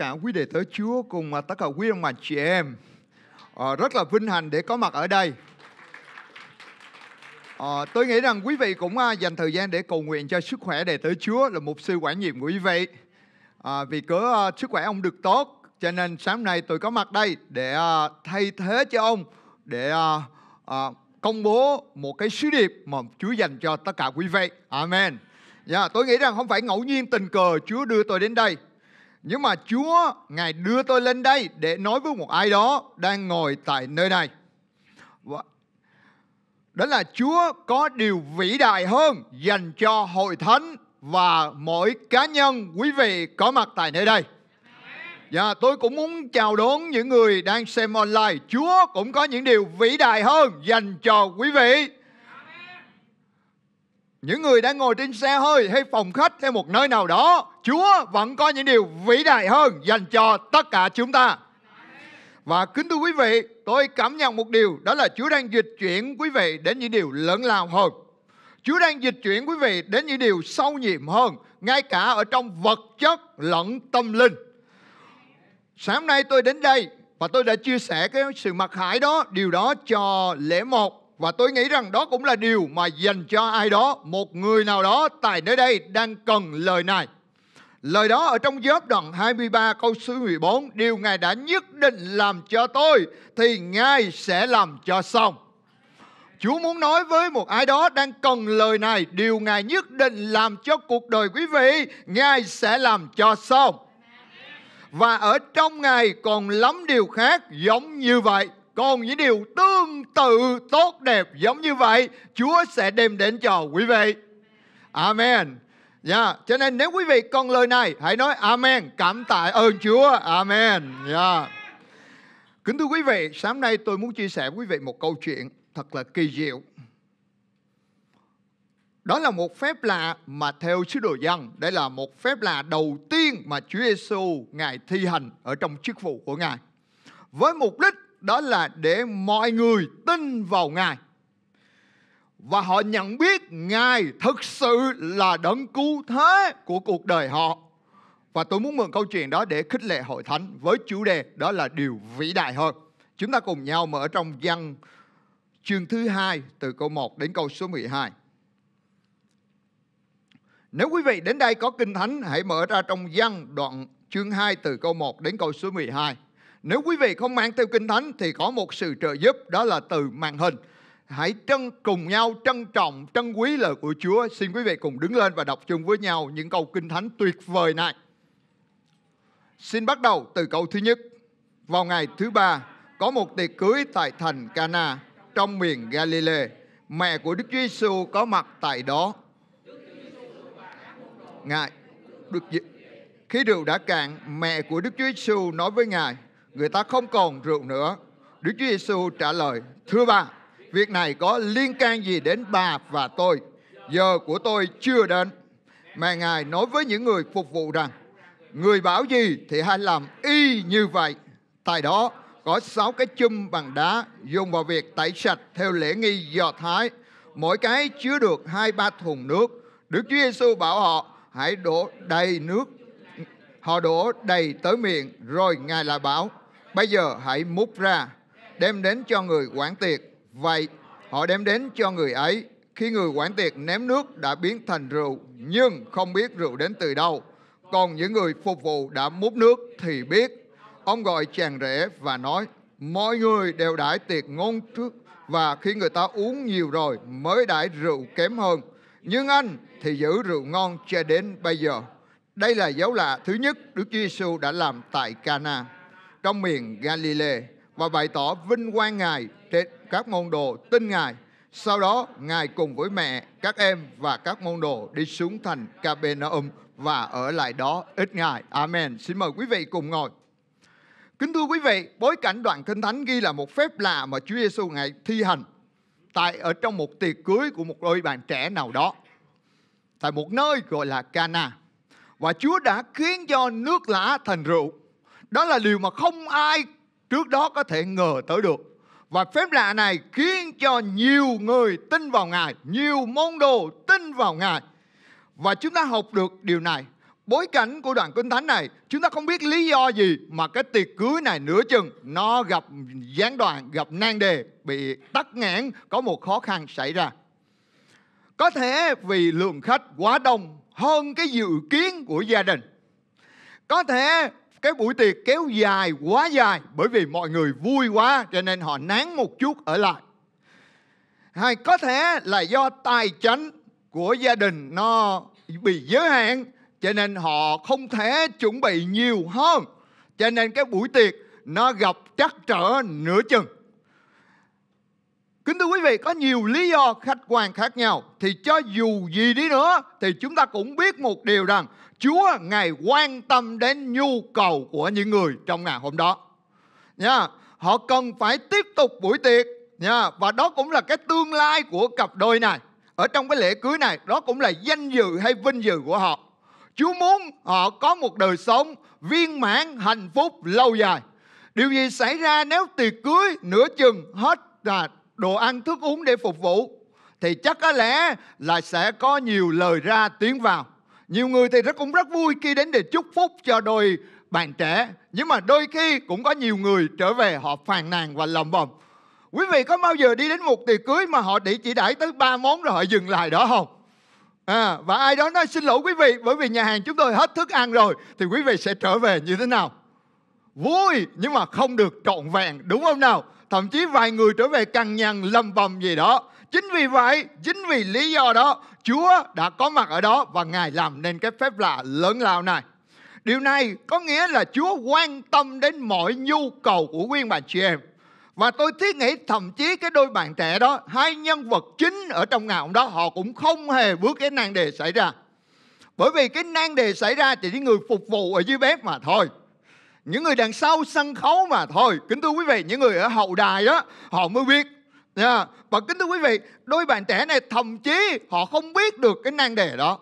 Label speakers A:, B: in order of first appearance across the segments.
A: cả quý đệ tới Chúa cùng à, tất cả quý ông bà chị em. À, rất là vinh hạnh để có mặt ở đây. À, tôi nghĩ rằng quý vị cũng à, dành thời gian để cầu nguyện cho sức khỏe đệ tử Chúa là một sư quản nhiệm của quý vị. À, vì cớ à, sức khỏe ông được tốt cho nên sáng nay tôi có mặt đây để à, thay thế cho ông để à, à, công bố một cái sứ điệp mà Chúa dành cho tất cả quý vị. Amen. Yeah, dạ, tôi nghĩ rằng không phải ngẫu nhiên tình cờ Chúa đưa tôi đến đây nhưng mà Chúa Ngài đưa tôi lên đây để nói với một ai đó đang ngồi tại nơi này. Đó là Chúa có điều vĩ đại hơn dành cho hội thánh và mỗi cá nhân quý vị có mặt tại nơi đây. và dạ, tôi cũng muốn chào đón những người đang xem online. Chúa cũng có những điều vĩ đại hơn dành cho quý vị những người đang ngồi trên xe hơi hay phòng khách hay một nơi nào đó, Chúa vẫn có những điều vĩ đại hơn dành cho tất cả chúng ta. Và kính thưa quý vị, tôi cảm nhận một điều đó là Chúa đang dịch chuyển quý vị đến những điều lớn lao hơn. Chúa đang dịch chuyển quý vị đến những điều sâu nhiệm hơn, ngay cả ở trong vật chất lẫn tâm linh. Sáng nay tôi đến đây và tôi đã chia sẻ cái sự mặc khải đó, điều đó cho lễ một và tôi nghĩ rằng đó cũng là điều mà dành cho ai đó, một người nào đó tại nơi đây đang cần lời này. Lời đó ở trong giớp đoạn 23 câu số 14, điều Ngài đã nhất định làm cho tôi thì Ngài sẽ làm cho xong. Chúa muốn nói với một ai đó đang cần lời này, điều Ngài nhất định làm cho cuộc đời quý vị, Ngài sẽ làm cho xong. Và ở trong Ngài còn lắm điều khác giống như vậy còn những điều tương tự tốt đẹp giống như vậy Chúa sẽ đem đến cho quý vị. Amen. Yeah. Dạ, cho nên nếu quý vị còn lời này hãy nói Amen, cảm tạ ơn Chúa. Amen. Yeah. Dạ. Kính thưa quý vị, sáng nay tôi muốn chia sẻ với quý vị một câu chuyện thật là kỳ diệu. Đó là một phép lạ mà theo sứ đồ dân, đây là một phép lạ đầu tiên mà Chúa Giêsu ngài thi hành ở trong chức vụ của ngài. Với mục đích đó là để mọi người tin vào Ngài. Và họ nhận biết Ngài thực sự là đấng cứu thế của cuộc đời họ. Và tôi muốn mượn câu chuyện đó để khích lệ hội thánh với chủ đề đó là điều vĩ đại hơn. Chúng ta cùng nhau mở trong văn chương thứ hai từ câu 1 đến câu số 12. Nếu quý vị đến đây có kinh thánh, hãy mở ra trong văn đoạn chương 2 từ câu 1 đến câu số 12. Nếu quý vị không mang theo Kinh Thánh thì có một sự trợ giúp đó là từ màn hình. Hãy trân cùng nhau trân trọng, trân quý lời của Chúa. Xin quý vị cùng đứng lên và đọc chung với nhau những câu Kinh Thánh tuyệt vời này. Xin bắt đầu từ câu thứ nhất. Vào ngày thứ ba, có một tiệc cưới tại thành Cana trong miền Galilee. Mẹ của Đức Giêsu có mặt tại đó. Ngài được khi rượu đã cạn, mẹ của Đức Chúa Giêsu nói với Ngài: người ta không còn rượu nữa. Đức Chúa Giêsu trả lời, thưa bà, việc này có liên can gì đến bà và tôi? Giờ của tôi chưa đến. Mà Ngài nói với những người phục vụ rằng, người bảo gì thì hãy làm y như vậy. Tại đó có sáu cái chum bằng đá dùng vào việc tẩy sạch theo lễ nghi do thái. Mỗi cái chứa được hai ba thùng nước. Đức Chúa Giêsu bảo họ hãy đổ đầy nước. Họ đổ đầy tới miệng rồi Ngài lại bảo Bây giờ hãy múc ra, đem đến cho người quản tiệc. Vậy, họ đem đến cho người ấy. Khi người quản tiệc ném nước đã biến thành rượu, nhưng không biết rượu đến từ đâu. Còn những người phục vụ đã múc nước thì biết. Ông gọi chàng rể và nói, mọi người đều đãi tiệc ngôn trước và khi người ta uống nhiều rồi mới đãi rượu kém hơn. Nhưng anh thì giữ rượu ngon cho đến bây giờ. Đây là dấu lạ thứ nhất Đức Giêsu đã làm tại Cana trong miền Galilee và bày tỏ vinh quang Ngài trên các môn đồ tin Ngài. Sau đó, Ngài cùng với mẹ, các em và các môn đồ đi xuống thành Capernaum và ở lại đó ít ngày. Amen. Xin mời quý vị cùng ngồi. Kính thưa quý vị, bối cảnh đoạn Kinh Thánh ghi là một phép lạ mà Chúa Giêsu ngài thi hành tại ở trong một tiệc cưới của một đôi bạn trẻ nào đó tại một nơi gọi là Cana và Chúa đã khiến cho nước lã thành rượu đó là điều mà không ai trước đó có thể ngờ tới được. Và phép lạ này khiến cho nhiều người tin vào Ngài, nhiều môn đồ tin vào Ngài. Và chúng ta học được điều này. Bối cảnh của đoạn kinh thánh này, chúng ta không biết lý do gì mà cái tiệc cưới này nửa chừng nó gặp gián đoạn, gặp nan đề, bị tắc nghẽn, có một khó khăn xảy ra. Có thể vì lượng khách quá đông hơn cái dự kiến của gia đình. Có thể cái buổi tiệc kéo dài quá dài bởi vì mọi người vui quá cho nên họ nán một chút ở lại hay có thể là do tài chính của gia đình nó bị giới hạn cho nên họ không thể chuẩn bị nhiều hơn cho nên cái buổi tiệc nó gặp trắc trở nửa chừng Kính thưa quý vị, có nhiều lý do khách quan khác nhau. Thì cho dù gì đi nữa, thì chúng ta cũng biết một điều rằng Chúa Ngài quan tâm đến nhu cầu của những người trong ngày hôm đó. Nha, họ cần phải tiếp tục buổi tiệc nha và đó cũng là cái tương lai của cặp đôi này. Ở trong cái lễ cưới này, đó cũng là danh dự hay vinh dự của họ. Chúa muốn họ có một đời sống viên mãn, hạnh phúc lâu dài. Điều gì xảy ra nếu tiệc cưới nửa chừng hết là đồ ăn thức uống để phục vụ thì chắc có lẽ là sẽ có nhiều lời ra tiếng vào nhiều người thì rất cũng rất vui khi đến để chúc phúc cho đôi bạn trẻ. Nhưng mà đôi khi cũng có nhiều người trở về họ phàn nàn và lầm bầm. Quý vị có bao giờ đi đến một tiệc cưới mà họ để chỉ đãi tới ba món rồi họ dừng lại đó không? À, và ai đó nói xin lỗi quý vị bởi vì nhà hàng chúng tôi hết thức ăn rồi thì quý vị sẽ trở về như thế nào? Vui nhưng mà không được trọn vẹn đúng không nào? Thậm chí vài người trở về cằn nhằn lầm bầm gì đó Chính vì vậy, chính vì lý do đó, Chúa đã có mặt ở đó và Ngài làm nên cái phép lạ lớn lao này. Điều này có nghĩa là Chúa quan tâm đến mọi nhu cầu của quý bạn chị em. Và tôi thiết nghĩ thậm chí cái đôi bạn trẻ đó, hai nhân vật chính ở trong ngày hôm đó họ cũng không hề bước cái nan đề xảy ra. Bởi vì cái nan đề xảy ra chỉ những người phục vụ ở dưới bếp mà thôi. Những người đằng sau sân khấu mà thôi. Kính thưa quý vị, những người ở hậu đài đó, họ mới biết Yeah. Và kính thưa quý vị, đôi bạn trẻ này thậm chí họ không biết được cái nan đề đó.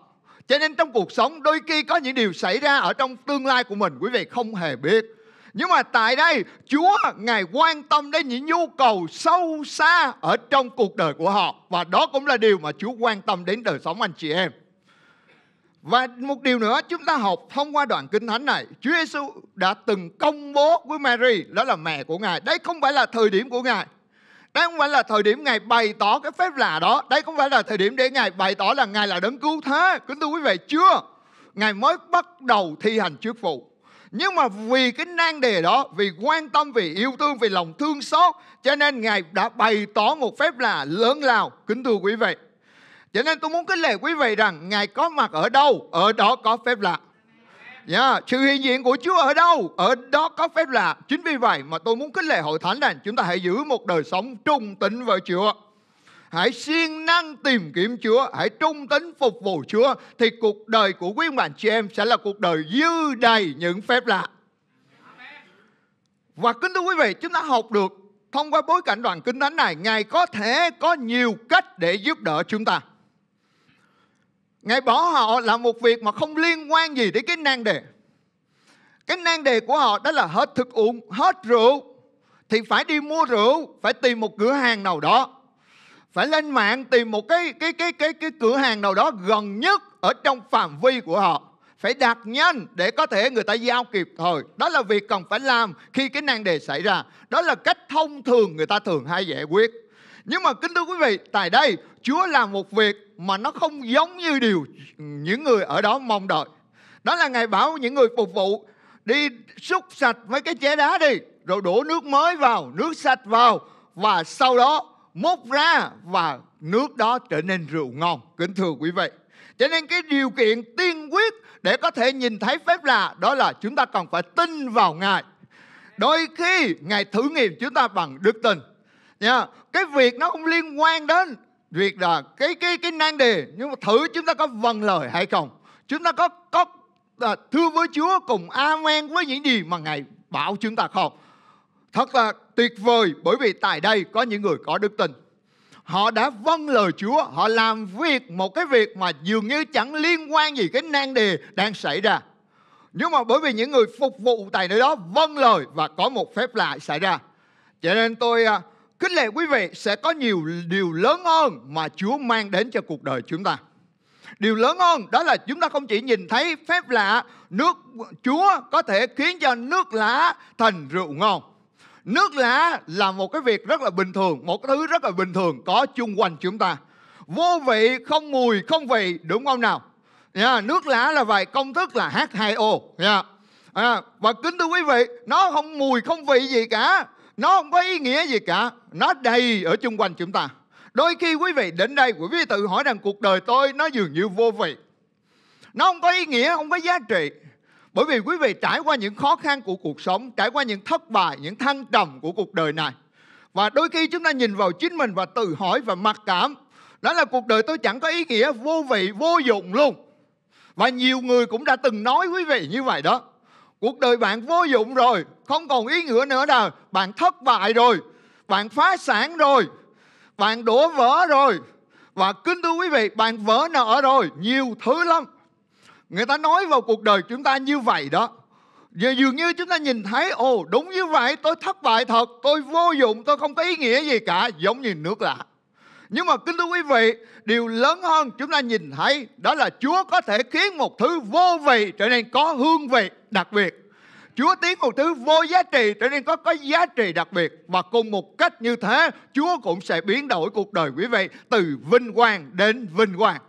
A: Cho nên trong cuộc sống đôi khi có những điều xảy ra ở trong tương lai của mình quý vị không hề biết. Nhưng mà tại đây Chúa Ngài quan tâm đến những nhu cầu sâu xa ở trong cuộc đời của họ. Và đó cũng là điều mà Chúa quan tâm đến đời sống anh chị em. Và một điều nữa chúng ta học thông qua đoạn kinh thánh này Chúa Giêsu đã từng công bố với Mary Đó là mẹ của Ngài Đấy không phải là thời điểm của Ngài đây không phải là thời điểm Ngài bày tỏ cái phép lạ đó. Đây không phải là thời điểm để Ngài bày tỏ là Ngài là đấng cứu thế. Kính thưa quý vị, chưa. Ngài mới bắt đầu thi hành chức vụ. Nhưng mà vì cái nan đề đó, vì quan tâm, vì yêu thương, vì lòng thương xót, cho nên Ngài đã bày tỏ một phép lạ lớn lao. Kính thưa quý vị. Cho nên tôi muốn kính lệ quý vị rằng Ngài có mặt ở đâu, ở đó có phép lạ. Yeah, dạ, sự hiện diện của Chúa ở đâu? Ở đó có phép lạ. Chính vì vậy mà tôi muốn khích lệ hội thánh rằng chúng ta hãy giữ một đời sống trung tín với Chúa. Hãy siêng năng tìm kiếm Chúa, hãy trung tín phục vụ Chúa thì cuộc đời của quý bạn chị em sẽ là cuộc đời dư đầy những phép lạ. Và kính thưa quý vị, chúng ta học được thông qua bối cảnh đoàn kinh thánh này, Ngài có thể có nhiều cách để giúp đỡ chúng ta. Ngài bỏ họ là một việc mà không liên quan gì đến cái nan đề. Cái nan đề của họ đó là hết thực uống, hết rượu. Thì phải đi mua rượu, phải tìm một cửa hàng nào đó. Phải lên mạng tìm một cái cái cái cái cái cửa hàng nào đó gần nhất ở trong phạm vi của họ. Phải đặt nhanh để có thể người ta giao kịp thời. Đó là việc cần phải làm khi cái nan đề xảy ra. Đó là cách thông thường người ta thường hay giải quyết. Nhưng mà kính thưa quý vị, tại đây Chúa làm một việc mà nó không giống như điều những người ở đó mong đợi. Đó là Ngài bảo những người phục vụ đi xúc sạch mấy cái chén đá đi, rồi đổ nước mới vào, nước sạch vào và sau đó múc ra và nước đó trở nên rượu ngon. Kính thưa quý vị. Cho nên cái điều kiện tiên quyết để có thể nhìn thấy phép lạ đó là chúng ta cần phải tin vào Ngài. Đôi khi Ngài thử nghiệm chúng ta bằng đức tin. Nha. Cái việc nó không liên quan đến việc là cái cái cái nan đề nhưng mà thử chúng ta có vâng lời hay không chúng ta có có à, thưa với Chúa cùng amen với những gì mà ngài bảo chúng ta không thật là tuyệt vời bởi vì tại đây có những người có đức tin họ đã vâng lời Chúa họ làm việc một cái việc mà dường như chẳng liên quan gì cái nan đề đang xảy ra nhưng mà bởi vì những người phục vụ tại nơi đó vâng lời và có một phép lạ xảy ra cho nên tôi à, kính lệ quý vị sẽ có nhiều điều lớn hơn mà Chúa mang đến cho cuộc đời chúng ta. Điều lớn hơn đó là chúng ta không chỉ nhìn thấy phép lạ nước Chúa có thể khiến cho nước lá thành rượu ngon. Nước lá là một cái việc rất là bình thường, một thứ rất là bình thường có chung quanh chúng ta. Vô vị, không mùi, không vị, đúng không nào? Yeah, nước lá là vậy, công thức là H2O. Yeah. À, và kính thưa quý vị, nó không mùi, không vị gì cả nó không có ý nghĩa gì cả nó đầy ở chung quanh chúng ta đôi khi quý vị đến đây quý vị tự hỏi rằng cuộc đời tôi nó dường như vô vị nó không có ý nghĩa không có giá trị bởi vì quý vị trải qua những khó khăn của cuộc sống trải qua những thất bại những thăng trầm của cuộc đời này và đôi khi chúng ta nhìn vào chính mình và tự hỏi và mặc cảm đó là cuộc đời tôi chẳng có ý nghĩa vô vị vô dụng luôn và nhiều người cũng đã từng nói quý vị như vậy đó cuộc đời bạn vô dụng rồi không còn ý nghĩa nữa đâu bạn thất bại rồi bạn phá sản rồi bạn đổ vỡ rồi và kính thưa quý vị bạn vỡ nợ rồi nhiều thứ lắm người ta nói vào cuộc đời chúng ta như vậy đó Giờ dường như chúng ta nhìn thấy Ồ đúng như vậy tôi thất bại thật Tôi vô dụng tôi không có ý nghĩa gì cả Giống như nước lạ Nhưng mà kính thưa quý vị Điều lớn hơn chúng ta nhìn thấy Đó là Chúa có thể khiến một thứ vô vị trở nên có hương vị đặc biệt. Chúa tiến một thứ vô giá trị trở nên có có giá trị đặc biệt và cùng một cách như thế Chúa cũng sẽ biến đổi cuộc đời quý vị từ vinh quang đến vinh quang.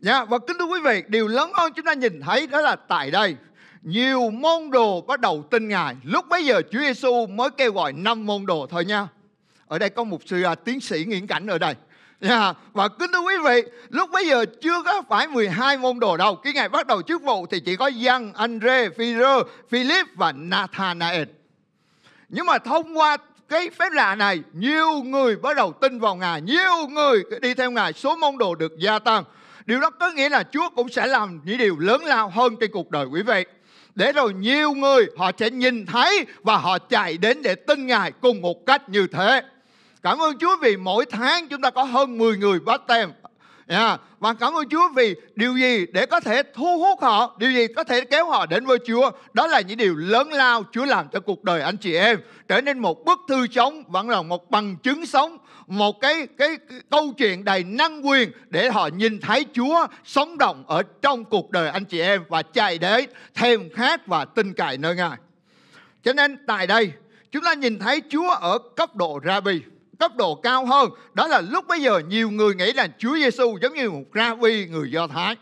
A: Nha, dạ, và kính thưa quý vị, điều lớn hơn chúng ta nhìn thấy đó là tại đây nhiều môn đồ bắt đầu tin Ngài. Lúc bấy giờ Chúa Giêsu mới kêu gọi năm môn đồ thôi nha. Ở đây có một sư à, tiến sĩ Nguyễn Cảnh ở đây. Yeah. Và kính thưa quý vị, lúc bây giờ chưa có phải 12 môn đồ đâu. cái ngày bắt đầu chức vụ thì chỉ có Giăng, Andre, Phi-rơ, Philip và Nathanael. Nhưng mà thông qua cái phép lạ này, nhiều người bắt đầu tin vào Ngài, nhiều người đi theo Ngài, số môn đồ được gia tăng. Điều đó có nghĩa là Chúa cũng sẽ làm những điều lớn lao hơn trên cuộc đời quý vị. Để rồi nhiều người họ sẽ nhìn thấy và họ chạy đến để tin Ngài cùng một cách như thế. Cảm ơn Chúa vì mỗi tháng chúng ta có hơn 10 người baptem. Yeah. Và cảm ơn Chúa vì điều gì để có thể thu hút họ, điều gì có thể kéo họ đến với Chúa. Đó là những điều lớn lao Chúa làm cho cuộc đời anh chị em. Trở nên một bức thư sống, vẫn là một bằng chứng sống, một cái, cái, cái câu chuyện đầy năng quyền để họ nhìn thấy Chúa sống động ở trong cuộc đời anh chị em và chạy để thêm khác và tin cậy nơi Ngài. Cho nên tại đây chúng ta nhìn thấy Chúa ở cấp độ Rabbi cấp độ cao hơn đó là lúc bây giờ nhiều người nghĩ là Chúa Giêsu giống như một rabbi người Do Thái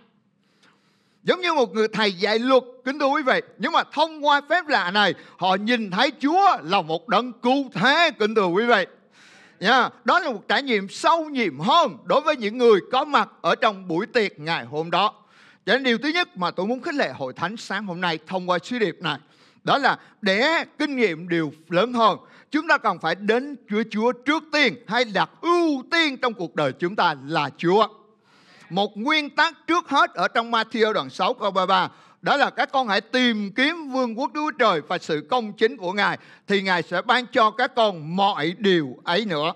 A: giống như một người thầy dạy luật kính thưa quý vị nhưng mà thông qua phép lạ này họ nhìn thấy Chúa là một đấng cứu thế kính thưa quý vị nha đó là một trải nghiệm sâu nhiệm hơn đối với những người có mặt ở trong buổi tiệc ngày hôm đó cho nên điều thứ nhất mà tôi muốn khích lệ hội thánh sáng hôm nay thông qua sứ điệp này đó là để kinh nghiệm điều lớn hơn chúng ta cần phải đến Chúa Chúa trước tiên hay đặt ưu tiên trong cuộc đời chúng ta là Chúa. Một nguyên tắc trước hết ở trong Matthew đoạn 6 câu 33 đó là các con hãy tìm kiếm vương quốc Đức Trời và sự công chính của Ngài thì Ngài sẽ ban cho các con mọi điều ấy nữa.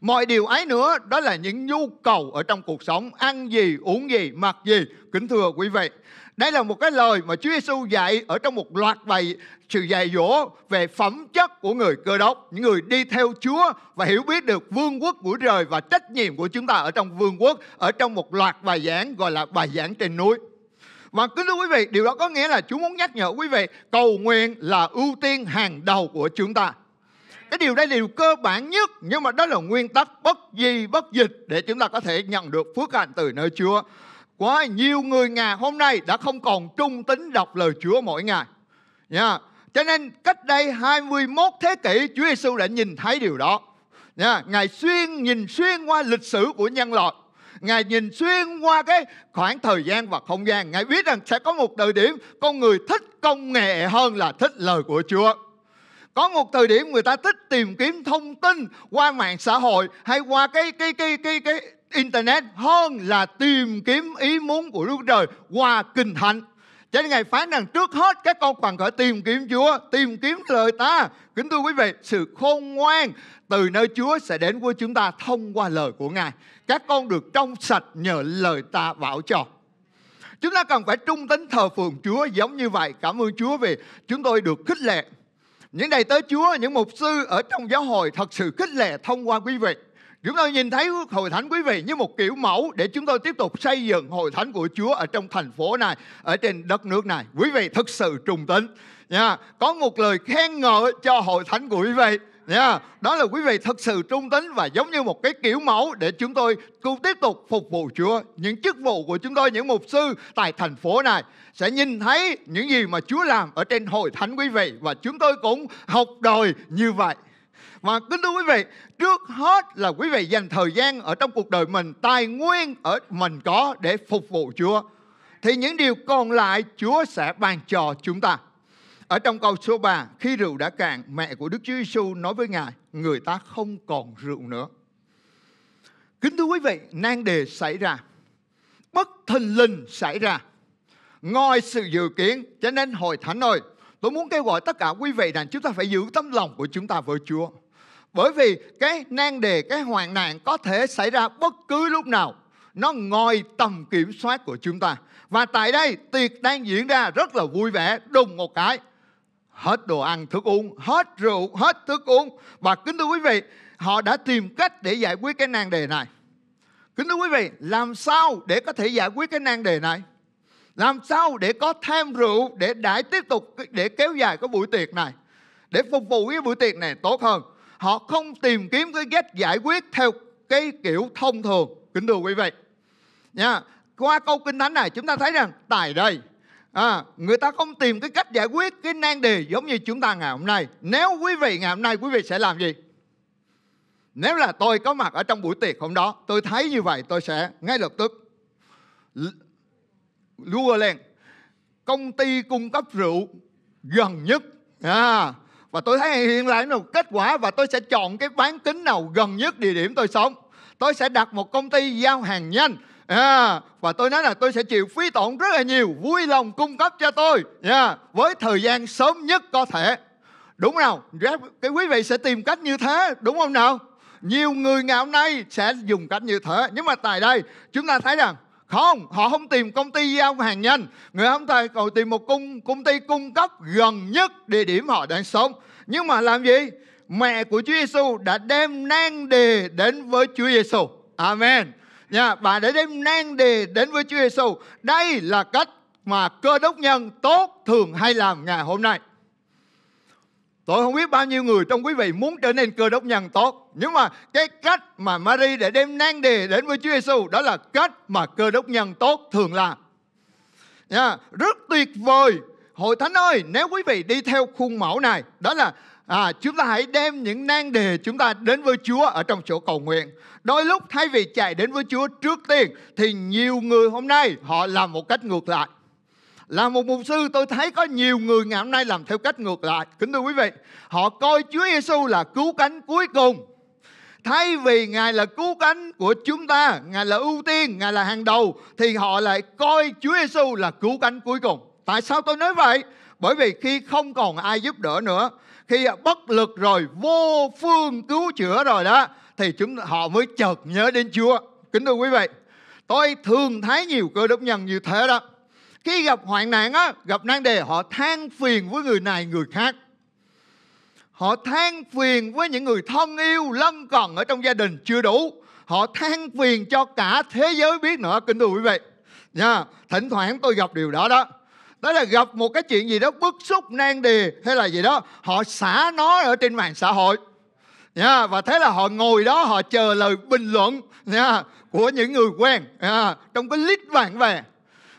A: Mọi điều ấy nữa đó là những nhu cầu ở trong cuộc sống, ăn gì, uống gì, mặc gì. Kính thưa quý vị, đây là một cái lời mà Chúa Giêsu dạy ở trong một loạt bài sự dạy dỗ về phẩm chất của người cơ đốc, những người đi theo Chúa và hiểu biết được vương quốc của trời và trách nhiệm của chúng ta ở trong vương quốc ở trong một loạt bài giảng gọi là bài giảng trên núi. Và kính thưa quý vị, điều đó có nghĩa là Chúa muốn nhắc nhở quý vị cầu nguyện là ưu tiên hàng đầu của chúng ta. Cái điều đây là điều cơ bản nhất nhưng mà đó là nguyên tắc bất di bất dịch để chúng ta có thể nhận được phước hạnh từ nơi Chúa. Quá nhiều người Nga hôm nay đã không còn trung tín đọc lời Chúa mỗi ngày. nha. Cho nên cách đây 21 thế kỷ Chúa Giêsu đã nhìn thấy điều đó. nha. Ngài xuyên nhìn xuyên qua lịch sử của nhân loại. Ngài nhìn xuyên qua cái khoảng thời gian và không gian. Ngài biết rằng sẽ có một thời điểm con người thích công nghệ hơn là thích lời của Chúa. Có một thời điểm người ta thích tìm kiếm thông tin qua mạng xã hội hay qua cái cái cái cái cái, cái Internet hơn là tìm kiếm ý muốn của Đức Trời qua Kinh Thánh. Cho nên Ngài phán rằng trước hết các con cần phải tìm kiếm Chúa, tìm kiếm lời ta. Kính thưa quý vị, sự khôn ngoan từ nơi Chúa sẽ đến với chúng ta thông qua lời của Ngài. Các con được trong sạch nhờ lời ta bảo cho. Chúng ta cần phải trung tính thờ phượng Chúa giống như vậy. Cảm ơn Chúa vì chúng tôi được khích lệ. Những đầy tớ Chúa, những mục sư ở trong giáo hội thật sự khích lệ thông qua quý vị. Chúng tôi nhìn thấy hội thánh quý vị như một kiểu mẫu để chúng tôi tiếp tục xây dựng hội thánh của Chúa ở trong thành phố này, ở trên đất nước này. Quý vị thực sự trùng tín Nha. Có một lời khen ngợi cho hội thánh của quý vị. Nha. Đó là quý vị thực sự trung tín và giống như một cái kiểu mẫu để chúng tôi cũng tiếp tục phục vụ Chúa. Những chức vụ của chúng tôi, những mục sư tại thành phố này sẽ nhìn thấy những gì mà Chúa làm ở trên hội thánh quý vị và chúng tôi cũng học đòi như vậy và kính thưa quý vị, trước hết là quý vị dành thời gian ở trong cuộc đời mình, tài nguyên ở mình có để phục vụ Chúa. Thì những điều còn lại Chúa sẽ ban cho chúng ta. Ở trong câu số 3, khi rượu đã cạn, mẹ của Đức Chúa Giêsu nói với Ngài, người ta không còn rượu nữa. Kính thưa quý vị, nan đề xảy ra, bất thình lình xảy ra, ngoài sự dự kiến. Cho nên hội thánh ơi, tôi muốn kêu gọi tất cả quý vị rằng chúng ta phải giữ tấm lòng của chúng ta với Chúa. Bởi vì cái nan đề, cái hoạn nạn có thể xảy ra bất cứ lúc nào. Nó ngoài tầm kiểm soát của chúng ta. Và tại đây tiệc đang diễn ra rất là vui vẻ, đùng một cái. Hết đồ ăn, thức uống, hết rượu, hết thức uống. Và kính thưa quý vị, họ đã tìm cách để giải quyết cái nan đề này. Kính thưa quý vị, làm sao để có thể giải quyết cái nan đề này? Làm sao để có thêm rượu để đãi tiếp tục để kéo dài cái buổi tiệc này? Để phục vụ cái buổi tiệc này tốt hơn họ không tìm kiếm cái cách giải quyết theo cái kiểu thông thường kính thưa quý vị nha qua câu kinh thánh này chúng ta thấy rằng tại đây à, người ta không tìm cái cách giải quyết cái nan đề giống như chúng ta ngày hôm nay nếu quý vị ngày hôm nay quý vị sẽ làm gì nếu là tôi có mặt ở trong buổi tiệc hôm đó tôi thấy như vậy tôi sẽ ngay lập tức Google lên công ty cung cấp rượu gần nhất à, và tôi thấy hiện lại một kết quả và tôi sẽ chọn cái bán kính nào gần nhất địa điểm tôi sống tôi sẽ đặt một công ty giao hàng nhanh yeah. À, và tôi nói là tôi sẽ chịu phí tổn rất là nhiều vui lòng cung cấp cho tôi yeah. với thời gian sớm nhất có thể đúng không nào cái quý vị sẽ tìm cách như thế đúng không nào nhiều người ngày hôm nay sẽ dùng cách như thế nhưng mà tại đây chúng ta thấy rằng không, họ không tìm công ty giao hàng nhanh. Người không thầy còn tìm một cung, công ty cung cấp gần nhất địa điểm họ đang sống. Nhưng mà làm gì? Mẹ của Chúa Giêsu đã đem nang đề đến với Chúa Giêsu. Amen. Nha, bà đã đem nang đề đến với Chúa Giêsu. Đây là cách mà cơ đốc nhân tốt thường hay làm ngày hôm nay. Tôi không biết bao nhiêu người trong quý vị muốn trở nên cơ đốc nhân tốt. Nhưng mà cái cách mà Mary để đem nang đề đến với Chúa Giêsu đó là cách mà cơ đốc nhân tốt thường làm. Nha, rất tuyệt vời. Hội Thánh ơi, nếu quý vị đi theo khuôn mẫu này, đó là à, chúng ta hãy đem những nan đề chúng ta đến với Chúa ở trong chỗ cầu nguyện. Đôi lúc thay vì chạy đến với Chúa trước tiên thì nhiều người hôm nay họ làm một cách ngược lại. Là một mục sư tôi thấy có nhiều người ngày hôm nay làm theo cách ngược lại. Kính thưa quý vị, họ coi Chúa Giêsu là cứu cánh cuối cùng. Thay vì Ngài là cứu cánh của chúng ta, Ngài là ưu tiên, Ngài là hàng đầu thì họ lại coi Chúa Giêsu là cứu cánh cuối cùng. Tại sao tôi nói vậy? Bởi vì khi không còn ai giúp đỡ nữa, khi bất lực rồi, vô phương cứu chữa rồi đó thì chúng họ mới chợt nhớ đến Chúa. Kính thưa quý vị, tôi thường thấy nhiều cơ đốc nhân như thế đó khi gặp hoạn nạn á, gặp nan đề họ than phiền với người này người khác. Họ than phiền với những người thân yêu lân cận ở trong gia đình chưa đủ. Họ than phiền cho cả thế giới biết nữa kính thưa quý vị. Nha, thỉnh thoảng tôi gặp điều đó đó. Đó là gặp một cái chuyện gì đó bức xúc nan đề hay là gì đó, họ xả nó ở trên mạng xã hội. Nha, và thế là họ ngồi đó họ chờ lời bình luận nha, của những người quen nha, trong cái list bạn về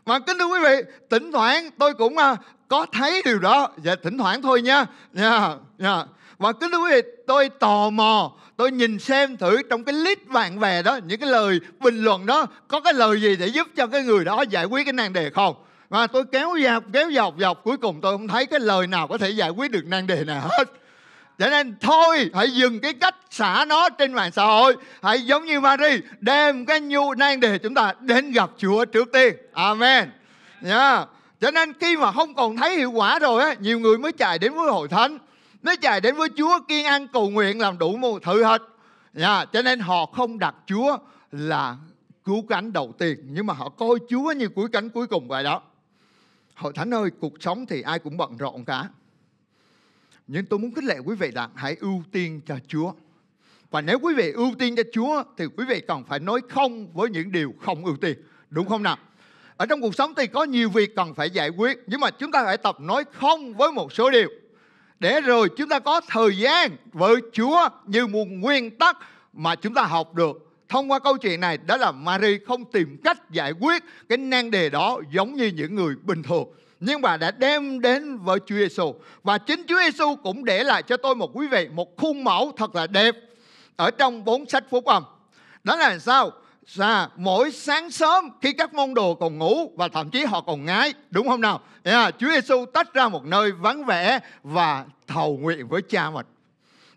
A: mà kính thưa quý vị thỉnh thoảng tôi cũng à, có thấy điều đó và dạ, thỉnh thoảng thôi nha nha nha và kính thưa quý vị tôi tò mò tôi nhìn xem thử trong cái list vàng vè đó những cái lời bình luận đó có cái lời gì để giúp cho cái người đó giải quyết cái nan đề không và tôi kéo dọc kéo dọc dọc cuối cùng tôi không thấy cái lời nào có thể giải quyết được nan đề nào hết cho nên thôi hãy dừng cái cách xả nó trên mạng xã hội. Hãy giống như Mary đem cái nhu nan để chúng ta đến gặp Chúa trước tiên. Amen. Nha. Yeah. Cho nên khi mà không còn thấy hiệu quả rồi á, nhiều người mới chạy đến với hội thánh. Mới chạy đến với Chúa kiên ăn cầu nguyện làm đủ mọi thử hết. Nha. Yeah. Cho nên họ không đặt Chúa là cứu cánh đầu tiên. Nhưng mà họ coi Chúa như cuối cánh cuối cùng vậy đó. Hội thánh ơi, cuộc sống thì ai cũng bận rộn cả nhưng tôi muốn khích lệ quý vị rằng hãy ưu tiên cho Chúa. Và nếu quý vị ưu tiên cho Chúa thì quý vị cần phải nói không với những điều không ưu tiên. Đúng không nào? Ở trong cuộc sống thì có nhiều việc cần phải giải quyết. Nhưng mà chúng ta phải tập nói không với một số điều. Để rồi chúng ta có thời gian với Chúa như một nguyên tắc mà chúng ta học được thông qua câu chuyện này đó là Mary không tìm cách giải quyết cái nan đề đó giống như những người bình thường nhưng mà đã đem đến với Chúa Giêsu và chính Chúa Giêsu cũng để lại cho tôi một quý vị một khuôn mẫu thật là đẹp ở trong bốn sách phúc âm đó là sao là mỗi sáng sớm khi các môn đồ còn ngủ và thậm chí họ còn ngái đúng không nào yeah, Chúa Giêsu tách ra một nơi vắng vẻ và thầu nguyện với Cha mình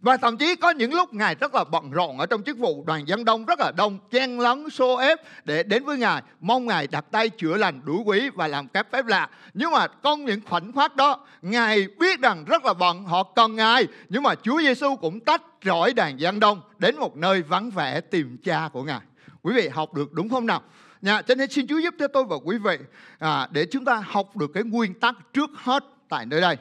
A: và thậm chí có những lúc Ngài rất là bận rộn ở trong chức vụ đoàn dân đông rất là đông, chen lấn xô ép để đến với Ngài, mong Ngài đặt tay chữa lành đuổi quỷ và làm các phép lạ. Nhưng mà con những khoảnh khắc đó, Ngài biết rằng rất là bận, họ cần Ngài, nhưng mà Chúa Giêsu cũng tách rõi đoàn dân đông đến một nơi vắng vẻ tìm cha của Ngài. Quý vị học được đúng không nào? nhà dạ, cho nên xin Chúa giúp cho tôi và quý vị à, để chúng ta học được cái nguyên tắc trước hết tại nơi đây.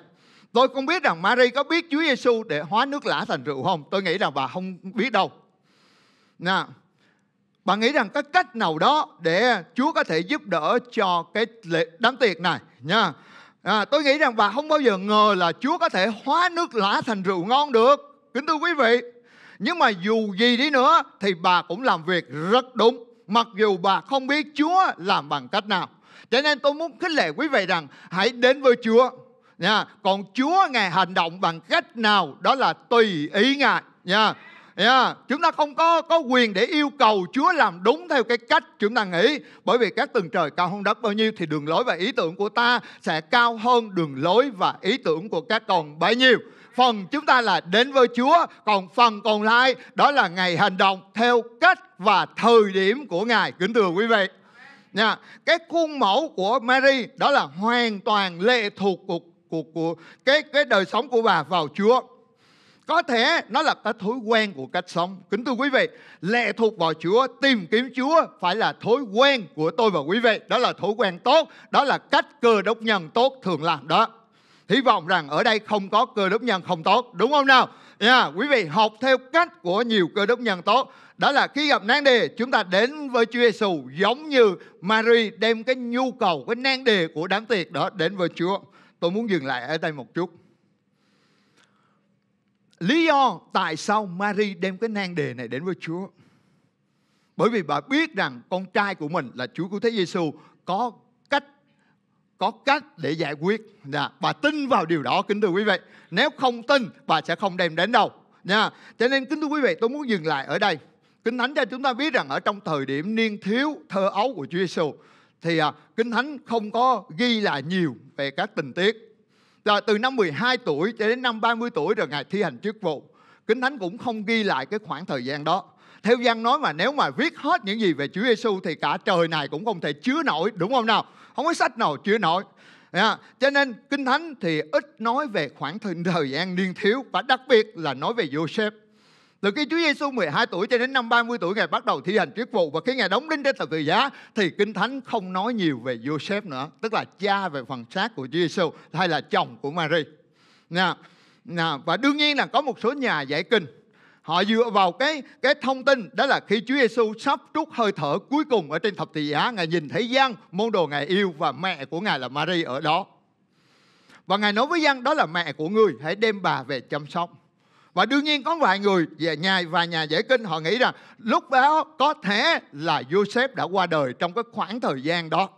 A: Tôi không biết rằng Mary có biết Chúa Giêsu để hóa nước lã thành rượu không? Tôi nghĩ rằng bà không biết đâu. Nào, bà nghĩ rằng có cách nào đó để Chúa có thể giúp đỡ cho cái lễ đám tiệc này nha. À, tôi nghĩ rằng bà không bao giờ ngờ là Chúa có thể hóa nước lã thành rượu ngon được. Kính thưa quý vị, nhưng mà dù gì đi nữa thì bà cũng làm việc rất đúng. Mặc dù bà không biết Chúa làm bằng cách nào. Cho nên tôi muốn khích lệ quý vị rằng hãy đến với Chúa nha còn Chúa ngài hành động bằng cách nào đó là tùy ý ngài nha nha Chúng ta không có có quyền để yêu cầu Chúa làm đúng theo cái cách chúng ta nghĩ Bởi vì các tầng trời cao hơn đất bao nhiêu Thì đường lối và ý tưởng của ta sẽ cao hơn đường lối và ý tưởng của các con bấy nhiêu Phần chúng ta là đến với Chúa Còn phần còn lại đó là ngày hành động theo cách và thời điểm của Ngài Kính thưa quý vị Nha. Cái khuôn mẫu của Mary đó là hoàn toàn lệ thuộc của của, của cái cái đời sống của bà vào Chúa. Có thể nó là cái thói quen của cách sống. Kính thưa quý vị, lệ thuộc vào Chúa, tìm kiếm Chúa phải là thói quen của tôi và quý vị. Đó là thói quen tốt, đó là cách cơ đốc nhân tốt thường làm đó. Hy vọng rằng ở đây không có cơ đốc nhân không tốt, đúng không nào? Yeah, quý vị học theo cách của nhiều cơ đốc nhân tốt. Đó là khi gặp nan đề, chúng ta đến với Chúa Giêsu giống như Mary đem cái nhu cầu, cái nan đề của đám tiệc đó đến với Chúa tôi muốn dừng lại ở đây một chút lý do tại sao Mary đem cái nang đề này đến với Chúa bởi vì bà biết rằng con trai của mình là Chúa của Thế Giêsu có cách có cách để giải quyết nha dạ, bà tin vào điều đó kính thưa quý vị nếu không tin bà sẽ không đem đến đâu nha cho nên kính thưa quý vị tôi muốn dừng lại ở đây Kinh Thánh cho chúng ta biết rằng ở trong thời điểm niên thiếu thơ ấu của Chúa Giêsu thì à, Kinh Thánh không có ghi là nhiều về các tình tiết. Rồi từ năm 12 tuổi cho đến năm 30 tuổi rồi Ngài thi hành chức vụ. Kinh Thánh cũng không ghi lại cái khoảng thời gian đó. Theo gian nói mà nếu mà viết hết những gì về Chúa Giêsu thì cả trời này cũng không thể chứa nổi, đúng không nào? Không có sách nào chứa nổi. À, cho nên Kinh Thánh thì ít nói về khoảng thời gian niên thiếu và đặc biệt là nói về Joseph từ khi Chúa Giêsu 12 tuổi cho đến năm 30 tuổi Ngài bắt đầu thi hành chức vụ và khi Ngài đóng đinh trên thập tự giá thì Kinh Thánh không nói nhiều về Joseph nữa, tức là cha về phần xác của Chúa Giêsu hay là chồng của Mary. Nè, nè, và đương nhiên là có một số nhà giải kinh Họ dựa vào cái cái thông tin đó là khi Chúa Giêsu sắp trút hơi thở cuối cùng ở trên thập tự giá, Ngài nhìn thấy Giang môn đồ Ngài yêu và mẹ của Ngài là Mary ở đó. Và Ngài nói với Giang đó là mẹ của người hãy đem bà về chăm sóc. Và đương nhiên có vài người về nhà và nhà giải kinh họ nghĩ rằng lúc đó có thể là Joseph đã qua đời trong cái khoảng thời gian đó.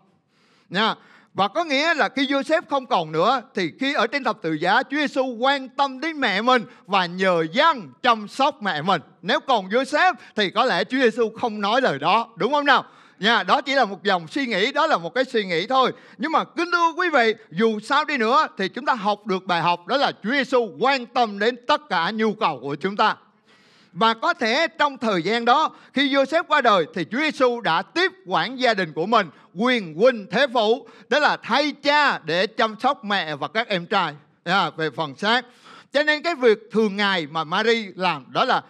A: Nha. Và có nghĩa là khi Joseph không còn nữa thì khi ở trên thập tự giá Chúa Giêsu quan tâm đến mẹ mình và nhờ dân chăm sóc mẹ mình. Nếu còn Joseph thì có lẽ Chúa Giêsu không nói lời đó, đúng không nào? nha đó chỉ là một dòng suy nghĩ đó là một cái suy nghĩ thôi nhưng mà kính thưa quý vị dù sao đi nữa thì chúng ta học được bài học đó là Chúa Giêsu quan tâm đến tất cả nhu cầu của chúng ta và có thể trong thời gian đó khi Joseph qua đời thì Chúa Giêsu đã tiếp quản gia đình của mình quyền huynh thế phụ đó là thay cha để chăm sóc mẹ và các em trai nha à, về phần xác cho nên cái việc thường ngày mà Mary làm đó là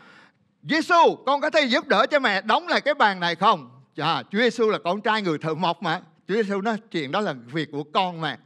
A: Giêsu con có thể giúp đỡ cho mẹ đóng lại cái bàn này không à, Chúa Giêsu là con trai người thợ mộc mà Chúa Giêsu nói chuyện đó là việc của con mà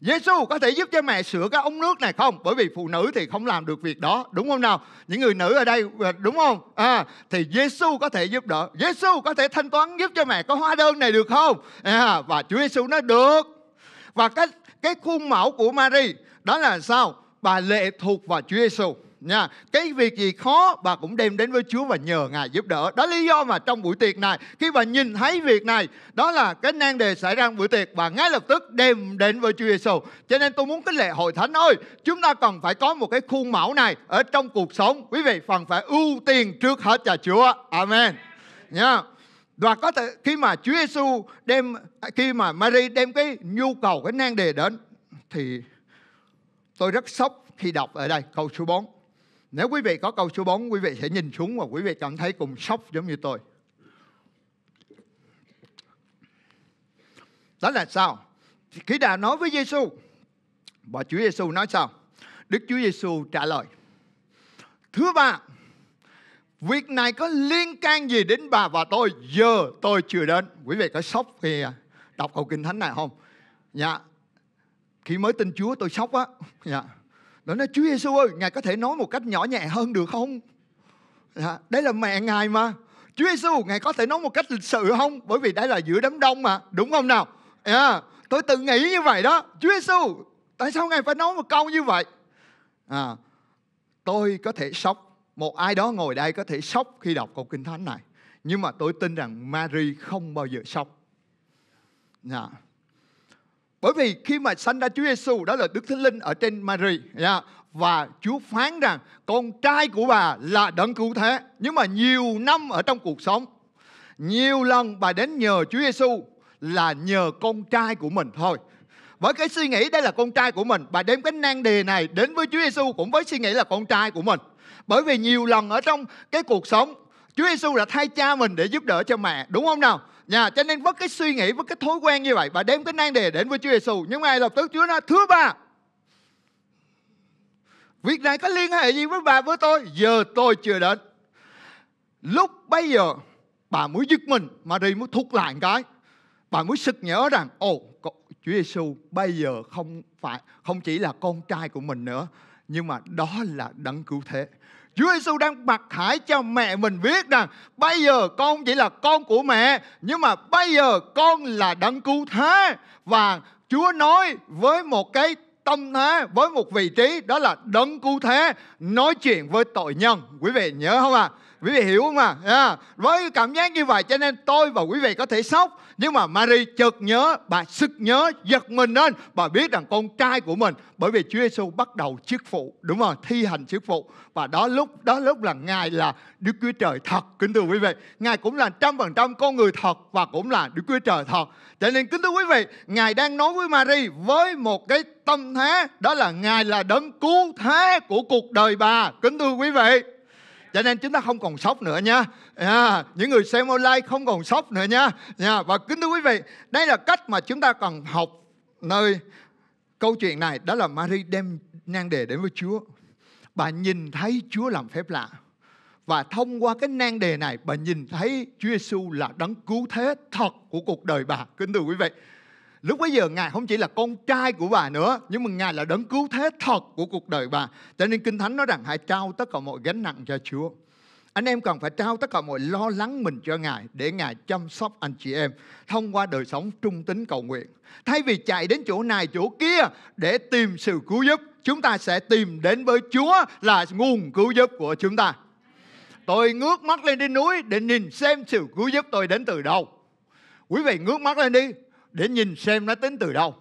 A: Giêsu có thể giúp cho mẹ sửa cái ống nước này không? Bởi vì phụ nữ thì không làm được việc đó, đúng không nào? Những người nữ ở đây ờ, đúng không? À, thì Giêsu có thể giúp đỡ. Giêsu có thể thanh toán giúp cho mẹ có hóa đơn này được không? À, và Chúa Giêsu nói được. Và cái cái khuôn mẫu của Mary đó là sao? Bà lệ thuộc vào Chúa Giêsu nha. Cái việc gì khó bà cũng đem đến với Chúa và nhờ Ngài giúp đỡ. Đó lý do mà trong buổi tiệc này khi bà nhìn thấy việc này, đó là cái nan đề xảy ra trong buổi tiệc bà ngay lập tức đem đến với Chúa Giêsu. Cho nên tôi muốn cái lễ hội thánh ơi, chúng ta cần phải có một cái khuôn mẫu này ở trong cuộc sống. Quý vị phần phải ưu tiên trước hết cho Chúa. Amen. Nha. và có thể khi mà Chúa Giêsu đem khi mà Mary đem cái nhu cầu cái nan đề đến thì tôi rất sốc khi đọc ở đây câu số 4. Nếu quý vị có câu số 4, quý vị sẽ nhìn xuống và quý vị cảm thấy cùng sốc giống như tôi. Đó là sao? Khi đã nói với Giêsu và Chúa Giêsu nói sao? Đức Chúa Giêsu trả lời. Thứ ba, việc này có liên can gì đến bà và tôi? Giờ tôi chưa đến. Quý vị có sốc khi à, đọc câu kinh thánh này không? Dạ. Khi mới tin Chúa tôi sốc á. Dạ nó nói Chúa Giêsu ơi, Ngài có thể nói một cách nhỏ nhẹ hơn được không? Dạ, đây là mẹ Ngài mà. Chúa Giêsu, Ngài có thể nói một cách lịch sự không? Bởi vì đây là giữa đám đông mà, đúng không nào? Yeah, dạ, tôi tự nghĩ như vậy đó. Chúa Giêsu, tại sao Ngài phải nói một câu như vậy? À, tôi có thể sốc, một ai đó ngồi đây có thể sốc khi đọc câu kinh thánh này. Nhưng mà tôi tin rằng Mary không bao giờ sốc. Yeah bởi vì khi mà sanh ra Chúa Giêsu đó là Đức Thánh Linh ở trên Mary yeah. và Chúa phán rằng con trai của bà là đấng cứu thế. Nhưng mà nhiều năm ở trong cuộc sống, nhiều lần bà đến nhờ Chúa Giêsu là nhờ con trai của mình thôi. Với cái suy nghĩ đây là con trai của mình, bà đem cái nan đề này đến với Chúa Giêsu cũng với suy nghĩ là con trai của mình. Bởi vì nhiều lần ở trong cái cuộc sống, Chúa Giêsu đã thay cha mình để giúp đỡ cho mẹ, đúng không nào? nha, dạ, cho nên với cái suy nghĩ, với cái thói quen như vậy, bà đem cái nan đề đến với Chúa Giêsu. Nhưng ngay lập tức Chúa nói, thưa bà, việc này có liên hệ gì với bà với tôi? Giờ tôi chưa đến. Lúc bây giờ, bà muốn giật mình, mà đi muốn thúc lại cái. Bà muốn sực nhớ rằng, ồ, Chúa Giêsu bây giờ không phải không chỉ là con trai của mình nữa, nhưng mà đó là đấng cứu thế. Chúa Giêsu đang mặc khải cho mẹ mình biết rằng bây giờ con chỉ là con của mẹ nhưng mà bây giờ con là đấng cứu thế và Chúa nói với một cái tâm thế với một vị trí đó là đấng cứu thế nói chuyện với tội nhân quý vị nhớ không ạ à? quý vị hiểu không à yeah. với cảm giác như vậy cho nên tôi và quý vị có thể sốc nhưng mà Mary chợt nhớ bà sức nhớ giật mình lên bà biết rằng con trai của mình bởi vì Chúa Giêsu bắt đầu chức phụ đúng không thi hành chức phụ và đó lúc đó lúc là ngài là Đức Chúa Trời thật kính thưa quý vị ngài cũng là trăm phần trăm con người thật và cũng là Đức Chúa Trời thật cho nên kính thưa quý vị ngài đang nói với Mary với một cái tâm thế đó là ngài là đấng cứu thế của cuộc đời bà kính thưa quý vị cho nên chúng ta không còn sốc nữa nha à, những người xem online không còn sốc nữa nha à, và kính thưa quý vị đây là cách mà chúng ta cần học nơi câu chuyện này đó là Mary đem nang đề đến với Chúa bà nhìn thấy Chúa làm phép lạ và thông qua cái nang đề này bà nhìn thấy Chúa Giêsu là đấng cứu thế thật của cuộc đời bà kính thưa quý vị Lúc bấy giờ Ngài không chỉ là con trai của bà nữa, nhưng mà Ngài là đấng cứu thế thật của cuộc đời bà. Cho nên Kinh Thánh nói rằng hãy trao tất cả mọi gánh nặng cho Chúa. Anh em cần phải trao tất cả mọi lo lắng mình cho Ngài để Ngài chăm sóc anh chị em thông qua đời sống trung tín cầu nguyện. Thay vì chạy đến chỗ này chỗ kia để tìm sự cứu giúp, chúng ta sẽ tìm đến với Chúa là nguồn cứu giúp của chúng ta. Tôi ngước mắt lên trên núi để nhìn xem sự cứu giúp tôi đến từ đâu. Quý vị ngước mắt lên đi, để nhìn xem nó tính từ đâu.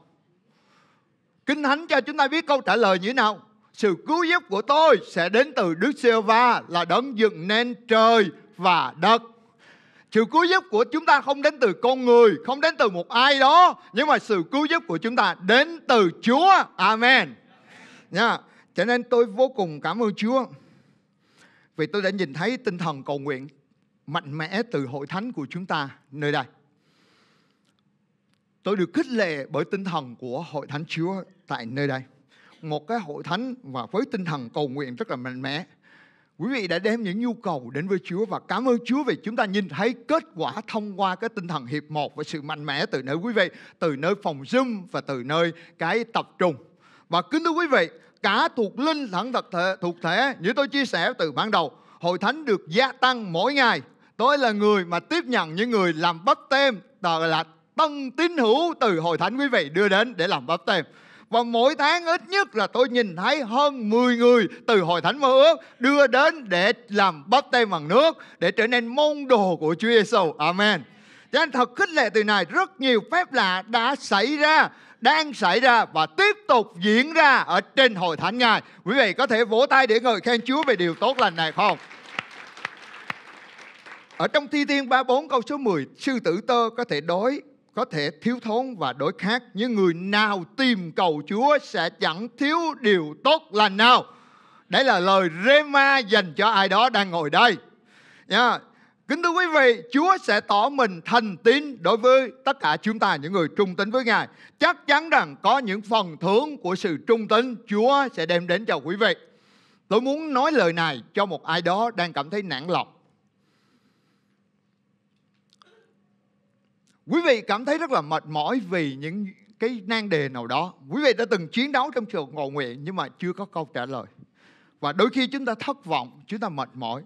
A: Kinh Thánh cho chúng ta biết câu trả lời như thế nào. Sự cứu giúp của tôi sẽ đến từ Đức Siêu Va là đấng dựng nên trời và đất. Sự cứu giúp của chúng ta không đến từ con người, không đến từ một ai đó, nhưng mà sự cứu giúp của chúng ta đến từ Chúa. Amen. Nha. Cho nên tôi vô cùng cảm ơn Chúa. Vì tôi đã nhìn thấy tinh thần cầu nguyện mạnh mẽ từ hội thánh của chúng ta nơi đây. Tôi được khích lệ bởi tinh thần của hội thánh Chúa tại nơi đây. Một cái hội thánh và với tinh thần cầu nguyện rất là mạnh mẽ. Quý vị đã đem những nhu cầu đến với Chúa và cảm ơn Chúa vì chúng ta nhìn thấy kết quả thông qua cái tinh thần hiệp một và sự mạnh mẽ từ nơi quý vị, từ nơi phòng Zoom và từ nơi cái tập trung. Và kính thưa quý vị, cả thuộc linh lẫn thật thể, thuộc thể như tôi chia sẻ từ ban đầu, hội thánh được gia tăng mỗi ngày. Tôi là người mà tiếp nhận những người làm bắp tem, tờ là tân tín hữu từ hội thánh quý vị đưa đến để làm bắp tem và mỗi tháng ít nhất là tôi nhìn thấy hơn 10 người từ hội thánh mơ ước đưa đến để làm bắp tem bằng nước để trở nên môn đồ của Chúa Giêsu. Amen. Cho nên thật khích lệ từ này rất nhiều phép lạ đã xảy ra đang xảy ra và tiếp tục diễn ra ở trên hội thánh ngài. Quý vị có thể vỗ tay để ngợi khen Chúa về điều tốt lành này không? Ở trong Thi Thiên 34 câu số 10, sư tử tơ có thể đói có thể thiếu thốn và đối khác nhưng người nào tìm cầu Chúa sẽ chẳng thiếu điều tốt lành nào đấy là lời rema dành cho ai đó đang ngồi đây nha yeah. kính thưa quý vị Chúa sẽ tỏ mình thành tín đối với tất cả chúng ta những người trung tín với Ngài chắc chắn rằng có những phần thưởng của sự trung tín Chúa sẽ đem đến cho quý vị tôi muốn nói lời này cho một ai đó đang cảm thấy nản lòng Quý vị cảm thấy rất là mệt mỏi vì những cái nan đề nào đó. Quý vị đã từng chiến đấu trong trường cầu nguyện nhưng mà chưa có câu trả lời. Và đôi khi chúng ta thất vọng, chúng ta mệt mỏi.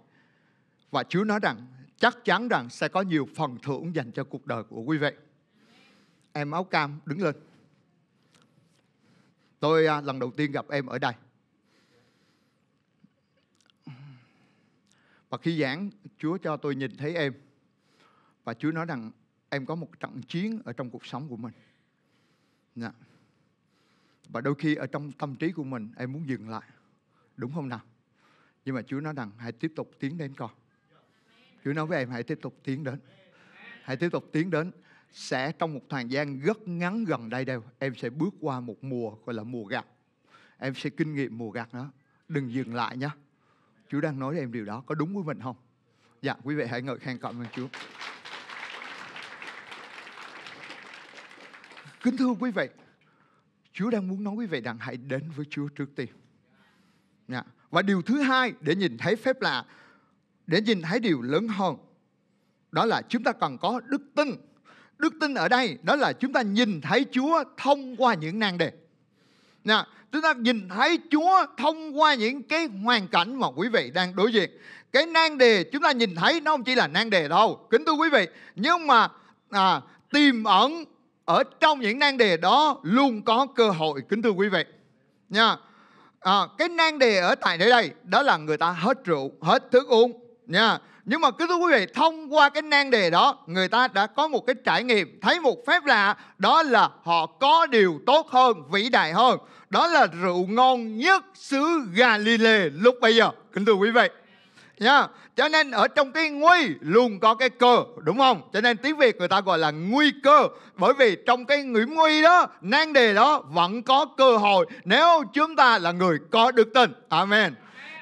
A: Và Chúa nói rằng chắc chắn rằng sẽ có nhiều phần thưởng dành cho cuộc đời của quý vị. Em áo cam đứng lên. Tôi à, lần đầu tiên gặp em ở đây. Và khi giảng, Chúa cho tôi nhìn thấy em. Và Chúa nói rằng em có một trận chiến ở trong cuộc sống của mình nha. Dạ. và đôi khi ở trong tâm trí của mình em muốn dừng lại đúng không nào nhưng mà Chúa nói rằng hãy tiếp tục tiến đến con Chúa nói với em hãy tiếp tục tiến đến hãy tiếp tục tiến đến sẽ trong một thời gian rất ngắn gần đây đều em sẽ bước qua một mùa gọi là mùa gặt em sẽ kinh nghiệm mùa gặt đó đừng dừng lại nhé Chúa đang nói với em điều đó có đúng với mình không dạ quý vị hãy ngợi khen cộng ơn Chúa Kính thưa quý vị, Chúa đang muốn nói quý vị rằng hãy đến với Chúa trước tiên. Dạ. Và điều thứ hai để nhìn thấy phép lạ, để nhìn thấy điều lớn hơn, đó là chúng ta cần có đức tin. Đức tin ở đây đó là chúng ta nhìn thấy Chúa thông qua những nan đề. Nha. Dạ. Chúng ta nhìn thấy Chúa thông qua những cái hoàn cảnh mà quý vị đang đối diện. Cái nang đề chúng ta nhìn thấy nó không chỉ là nang đề đâu. Kính thưa quý vị, nhưng mà à, tiềm ẩn ở trong những nan đề đó luôn có cơ hội kính thưa quý vị nha à, cái nan đề ở tại đây đây đó là người ta hết rượu hết thức uống nha nhưng mà kính thưa quý vị thông qua cái nan đề đó người ta đã có một cái trải nghiệm thấy một phép lạ đó là họ có điều tốt hơn vĩ đại hơn đó là rượu ngon nhất xứ Galilee lúc bây giờ kính thưa quý vị nha cho nên ở trong cái nguy luôn có cái cơ đúng không cho nên tiếng việt người ta gọi là nguy cơ bởi vì trong cái ngưỡng nguy đó nan đề đó vẫn có cơ hội nếu chúng ta là người có đức tin amen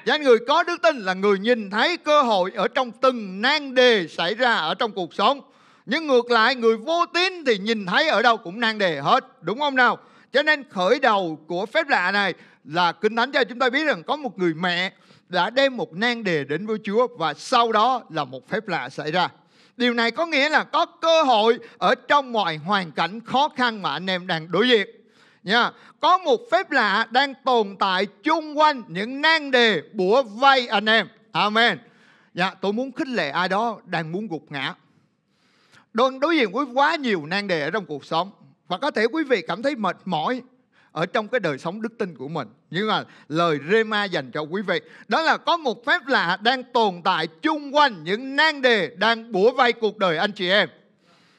A: và người có đức tin là người nhìn thấy cơ hội ở trong từng nan đề xảy ra ở trong cuộc sống nhưng ngược lại người vô tín thì nhìn thấy ở đâu cũng nan đề hết đúng không nào cho nên khởi đầu của phép lạ này là Kinh Thánh cho chúng ta biết rằng có một người mẹ đã đem một nang đề đến với Chúa và sau đó là một phép lạ xảy ra. Điều này có nghĩa là có cơ hội ở trong mọi hoàn cảnh khó khăn mà anh em đang đối diện. Nha. Có một phép lạ đang tồn tại chung quanh những nang đề bủa vây anh em. Amen. Dạ, tôi muốn khích lệ ai đó đang muốn gục ngã. Đơn đối diện với quá nhiều nang đề ở trong cuộc sống và có thể quý vị cảm thấy mệt mỏi ở trong cái đời sống đức tin của mình. Nhưng mà lời Rema dành cho quý vị đó là có một phép lạ đang tồn tại chung quanh những nan đề đang bủa vây cuộc đời anh chị em.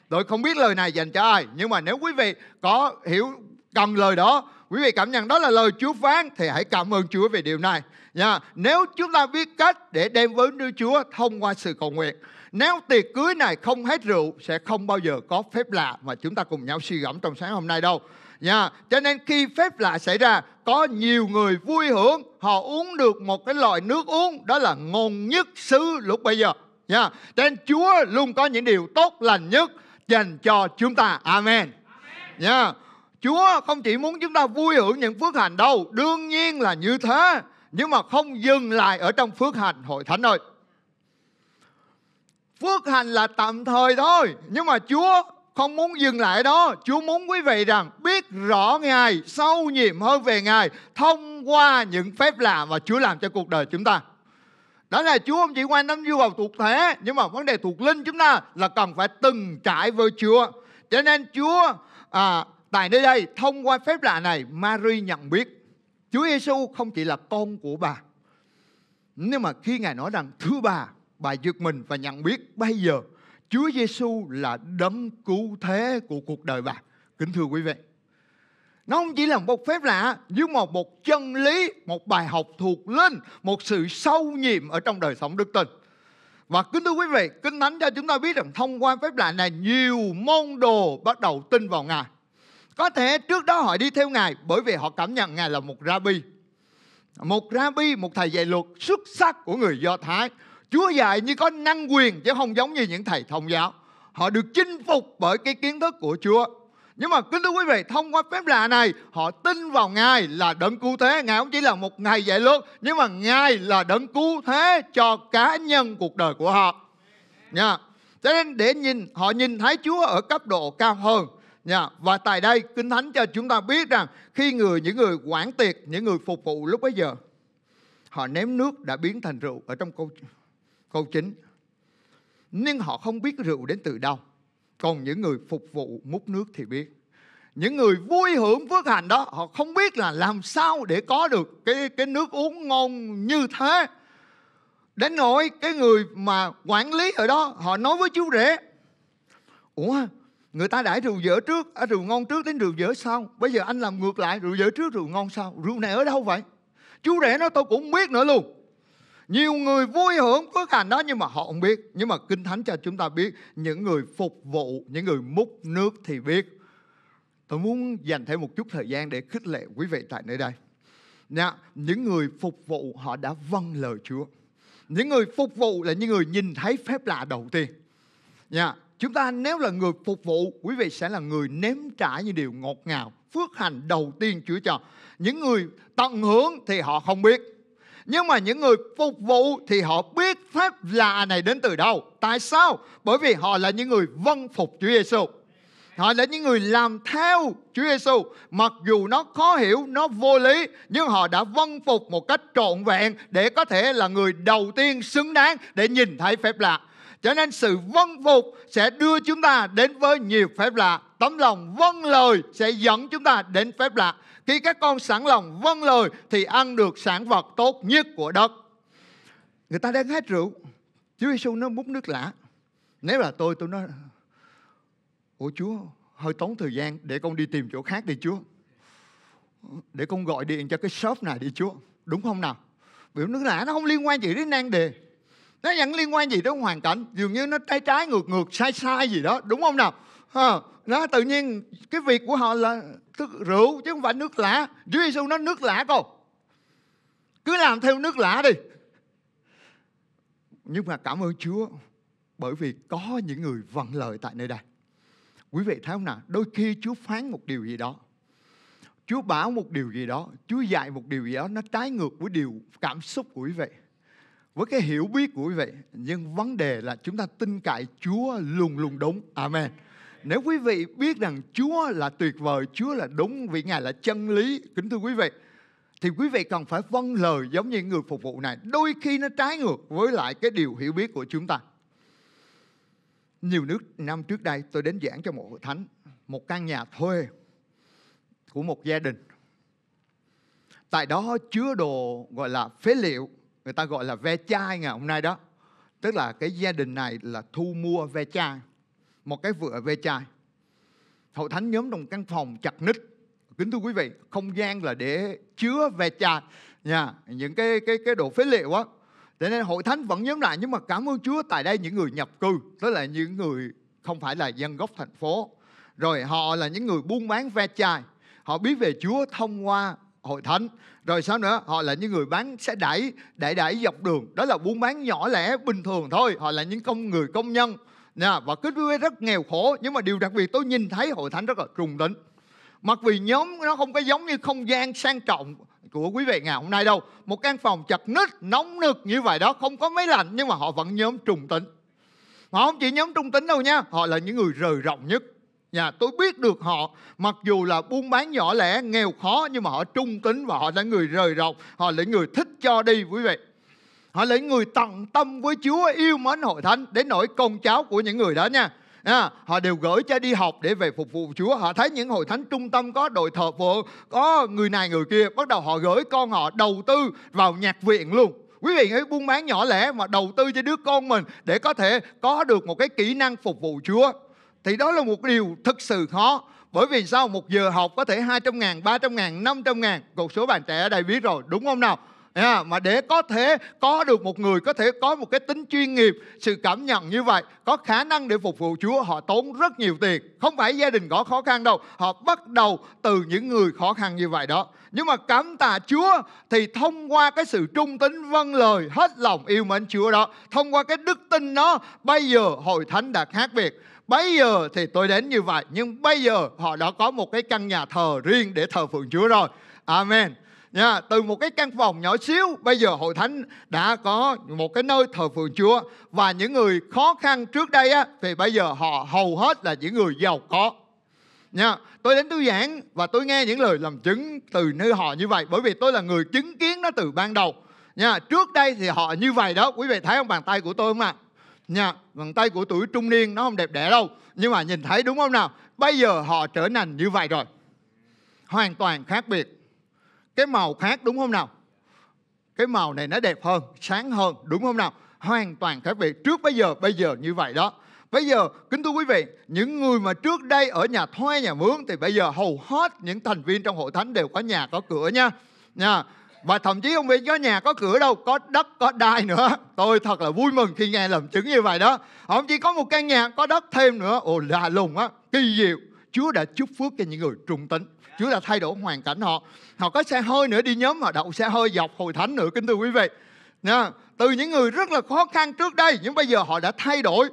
A: Tôi không biết lời này dành cho ai, nhưng mà nếu quý vị có hiểu cần lời đó, quý vị cảm nhận đó là lời Chúa phán thì hãy cảm ơn Chúa về điều này. Nha, nếu chúng ta biết cách để đem với Đức Chúa thông qua sự cầu nguyện nếu tiệc cưới này không hết rượu sẽ không bao giờ có phép lạ mà chúng ta cùng nhau suy gẫm trong sáng hôm nay đâu. Nha. Yeah. Cho nên khi phép lạ xảy ra, có nhiều người vui hưởng, họ uống được một cái loại nước uống đó là ngon nhất xứ lúc bây giờ. Nha. Yeah. Cho nên Chúa luôn có những điều tốt lành nhất dành cho chúng ta. Amen. Nha. Yeah. Chúa không chỉ muốn chúng ta vui hưởng những phước hạnh đâu, đương nhiên là như thế, nhưng mà không dừng lại ở trong phước hạnh hội thánh ơi phước hành là tạm thời thôi nhưng mà Chúa không muốn dừng lại đó Chúa muốn quý vị rằng biết rõ Ngài sâu nhiệm hơn về Ngài thông qua những phép lạ mà Chúa làm cho cuộc đời chúng ta đó là Chúa không chỉ quan tâm nhu cầu thuộc thể nhưng mà vấn đề thuộc linh chúng ta là cần phải từng trải với Chúa cho nên Chúa à, tại nơi đây thông qua phép lạ này Mary nhận biết Chúa Giêsu không chỉ là con của bà nhưng mà khi Ngài nói rằng thưa bà bài duyệt mình và nhận biết bây giờ Chúa Giêsu là đấng cứu thế của cuộc đời bạn. Kính thưa quý vị, nó không chỉ là một phép lạ nhưng mà một chân lý, một bài học thuộc linh, một sự sâu nhiệm ở trong đời sống đức tin. Và kính thưa quý vị, Kinh Thánh cho chúng ta biết rằng thông qua phép lạ này nhiều môn đồ bắt đầu tin vào Ngài. Có thể trước đó họ đi theo Ngài bởi vì họ cảm nhận Ngài là một rabbi. Một rabbi, một thầy dạy luật xuất sắc của người Do Thái Chúa dạy như có năng quyền chứ không giống như những thầy thông giáo. Họ được chinh phục bởi cái kiến thức của Chúa. Nhưng mà kính thưa quý vị, thông qua phép lạ này, họ tin vào Ngài là đấng cứu thế. Ngài không chỉ là một ngày dạy luôn, nhưng mà Ngài là đấng cứu thế cho cá nhân cuộc đời của họ. Nha. Cho nên để nhìn họ nhìn thấy Chúa ở cấp độ cao hơn. Nha. Và tại đây Kinh Thánh cho chúng ta biết rằng khi người những người quản tiệc, những người phục vụ lúc bấy giờ họ ném nước đã biến thành rượu ở trong câu câu 9. Nhưng họ không biết rượu đến từ đâu. Còn những người phục vụ múc nước thì biết. Những người vui hưởng phước hạnh đó họ không biết là làm sao để có được cái cái nước uống ngon như thế. Đến nỗi cái người mà quản lý ở đó họ nói với chú rể Ủa người ta đãi rượu dở trước à, rượu ngon trước đến rượu dở sau bây giờ anh làm ngược lại rượu dở trước rượu ngon sau rượu này ở đâu vậy chú rể nó tôi cũng biết nữa luôn nhiều người vui hưởng phước hạnh đó nhưng mà họ không biết. Nhưng mà Kinh Thánh cho chúng ta biết những người phục vụ, những người múc nước thì biết. Tôi muốn dành thêm một chút thời gian để khích lệ quý vị tại nơi đây. Nha, những người phục vụ họ đã vâng lời Chúa. Những người phục vụ là những người nhìn thấy phép lạ đầu tiên. Nha, chúng ta nếu là người phục vụ, quý vị sẽ là người nếm trải những điều ngọt ngào, phước hành đầu tiên Chúa cho. Những người tận hưởng thì họ không biết nhưng mà những người phục vụ thì họ biết phép lạ này đến từ đâu. Tại sao? Bởi vì họ là những người vâng phục Chúa Giêsu. Họ là những người làm theo Chúa Giêsu, mặc dù nó khó hiểu, nó vô lý, nhưng họ đã vâng phục một cách trọn vẹn để có thể là người đầu tiên xứng đáng để nhìn thấy phép lạ. Cho nên sự vâng phục sẽ đưa chúng ta đến với nhiều phép lạ. Tấm lòng vâng lời sẽ dẫn chúng ta đến phép lạ. Khi các con sẵn lòng vâng lời thì ăn được sản vật tốt nhất của đất. Người ta đang hết rượu. Chúa Giêsu nó múc nước lã. Nếu là tôi tôi nói Ủa Chúa hơi tốn thời gian để con đi tìm chỗ khác đi Chúa. Để con gọi điện cho cái shop này đi Chúa. Đúng không nào? Biểu nước lã nó không liên quan gì đến nan đề nó vẫn liên quan gì đến hoàn cảnh dường như nó trái trái ngược ngược sai sai gì đó đúng không nào đó tự nhiên cái việc của họ là thức rượu chứ không phải nước lã Chúa Giêsu nói nước lã cô cứ làm theo nước lã đi nhưng mà cảm ơn Chúa bởi vì có những người vâng lời tại nơi đây quý vị thấy không nào đôi khi Chúa phán một điều gì đó Chúa bảo một điều gì đó Chúa dạy một điều gì đó nó trái ngược với điều cảm xúc của quý vị với cái hiểu biết của quý vị nhưng vấn đề là chúng ta tin cậy Chúa luôn luôn đúng amen nếu quý vị biết rằng Chúa là tuyệt vời Chúa là đúng vì ngài là chân lý kính thưa quý vị thì quý vị cần phải vâng lời giống như người phục vụ này đôi khi nó trái ngược với lại cái điều hiểu biết của chúng ta nhiều nước năm trước đây tôi đến giảng cho một hội thánh một căn nhà thuê của một gia đình tại đó chứa đồ gọi là phế liệu người ta gọi là ve chai ngày hôm nay đó tức là cái gia đình này là thu mua ve chai một cái vựa ve chai hội thánh nhóm trong căn phòng chặt nít kính thưa quý vị không gian là để chứa ve chai nha những cái cái cái đồ phế liệu á Thế nên hội thánh vẫn nhóm lại nhưng mà cảm ơn Chúa tại đây những người nhập cư tức là những người không phải là dân gốc thành phố rồi họ là những người buôn bán ve chai họ biết về Chúa thông qua hội thánh rồi sao nữa họ là những người bán xe đẩy đẩy đẩy dọc đường đó là buôn bán nhỏ lẻ bình thường thôi họ là những công người công nhân nha và cứ rất nghèo khổ nhưng mà điều đặc biệt tôi nhìn thấy hội thánh rất là trùng tính mặc vì nhóm nó không có giống như không gian sang trọng của quý vị ngày hôm nay đâu một căn phòng chật nít nóng nực như vậy đó không có máy lạnh nhưng mà họ vẫn nhóm trùng tính họ không chỉ nhóm trung tính đâu nha họ là những người rời rộng nhất Nhà dạ, tôi biết được họ mặc dù là buôn bán nhỏ lẻ, nghèo khó nhưng mà họ trung tính và họ là người rời rộng, họ là người thích cho đi quý vị. Họ là người tận tâm với Chúa yêu mến hội thánh đến nỗi con cháu của những người đó nha. À, họ đều gửi cho đi học để về phục vụ Chúa. Họ thấy những hội thánh trung tâm có đội thờ phượng, có người này người kia. Bắt đầu họ gửi con họ đầu tư vào nhạc viện luôn quý vị ấy buôn bán nhỏ lẻ mà đầu tư cho đứa con mình để có thể có được một cái kỹ năng phục vụ Chúa thì đó là một điều thực sự khó. Bởi vì sao một giờ học có thể 200 ngàn, 300 ngàn, 500 ngàn. Một số bạn trẻ ở đây biết rồi, đúng không nào? Yeah, mà để có thể có được một người có thể có một cái tính chuyên nghiệp sự cảm nhận như vậy có khả năng để phục vụ chúa họ tốn rất nhiều tiền không phải gia đình có khó khăn đâu họ bắt đầu từ những người khó khăn như vậy đó nhưng mà cảm tạ chúa thì thông qua cái sự trung tín vâng lời hết lòng yêu mến chúa đó thông qua cái đức tin đó bây giờ hội thánh đã khác biệt Bây giờ thì tôi đến như vậy, nhưng bây giờ họ đã có một cái căn nhà thờ riêng để thờ phượng Chúa rồi. Amen. Nha, từ một cái căn phòng nhỏ xíu, bây giờ hội thánh đã có một cái nơi thờ phượng Chúa và những người khó khăn trước đây á thì bây giờ họ hầu hết là những người giàu có. Nha, tôi đến tư giảng và tôi nghe những lời làm chứng từ nơi họ như vậy bởi vì tôi là người chứng kiến nó từ ban đầu. Nha, trước đây thì họ như vậy đó, quý vị thấy không bàn tay của tôi không ạ? À? nha vòng tay của tuổi trung niên nó không đẹp đẽ đâu nhưng mà nhìn thấy đúng không nào bây giờ họ trở nành như vậy rồi hoàn toàn khác biệt cái màu khác đúng không nào cái màu này nó đẹp hơn sáng hơn đúng không nào hoàn toàn khác biệt trước bây giờ bây giờ như vậy đó Bây giờ, kính thưa quý vị, những người mà trước đây ở nhà thuê, nhà mướn thì bây giờ hầu hết những thành viên trong hội thánh đều có nhà, có cửa nha. nha và thậm chí ông Vinh có nhà có cửa đâu có đất có đai nữa tôi thật là vui mừng khi nghe làm chứng như vậy đó ông chỉ có một căn nhà có đất thêm nữa ồ lạ lùng á kỳ diệu Chúa đã chúc phước cho những người trung tín Chúa đã thay đổi hoàn cảnh họ họ có xe hơi nữa đi nhóm họ đậu xe hơi dọc hồi thánh nữa kính thưa quý vị Nha. từ những người rất là khó khăn trước đây nhưng bây giờ họ đã thay đổi